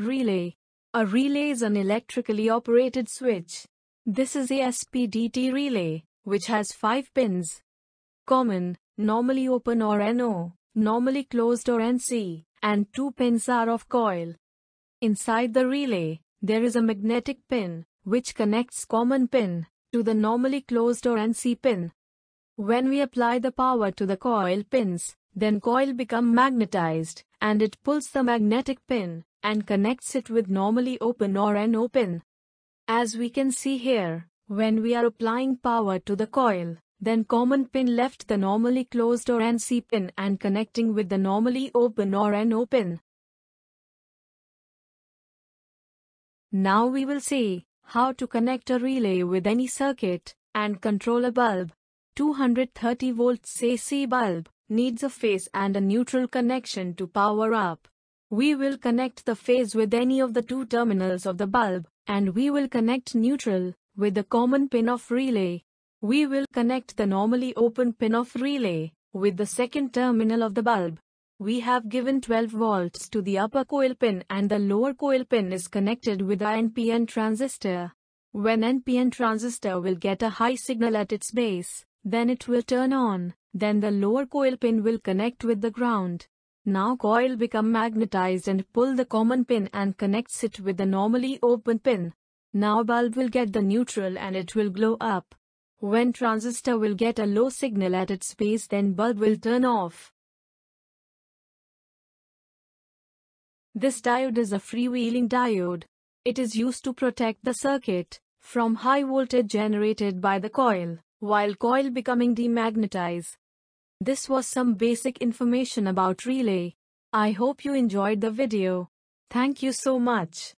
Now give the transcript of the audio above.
Relay. A relay is an electrically operated switch. This is a SPDT relay, which has 5 pins. Common, normally open or NO, normally closed or NC, and 2 pins are of coil. Inside the relay, there is a magnetic pin, which connects common pin to the normally closed or NC pin. When we apply the power to the coil pins, then coil become magnetized, and it pulls the magnetic pin and connects it with normally open or an open. As we can see here, when we are applying power to the coil, then common pin left the normally closed or NC pin and connecting with the normally open or an open. Now we will see how to connect a relay with any circuit and control a bulb. 230 volts AC bulb needs a phase and a neutral connection to power up. We will connect the phase with any of the two terminals of the bulb, and we will connect neutral, with the common pin of relay. We will connect the normally open pin of relay, with the second terminal of the bulb. We have given 12 volts to the upper coil pin and the lower coil pin is connected with a NPN transistor. When NPN transistor will get a high signal at its base, then it will turn on, then the lower coil pin will connect with the ground. Now coil become magnetized and pull the common pin and connects it with the normally open pin. Now bulb will get the neutral and it will glow up. When transistor will get a low signal at its base then bulb will turn off. This diode is a freewheeling diode. It is used to protect the circuit from high voltage generated by the coil, while coil becoming demagnetized this was some basic information about relay. I hope you enjoyed the video. Thank you so much.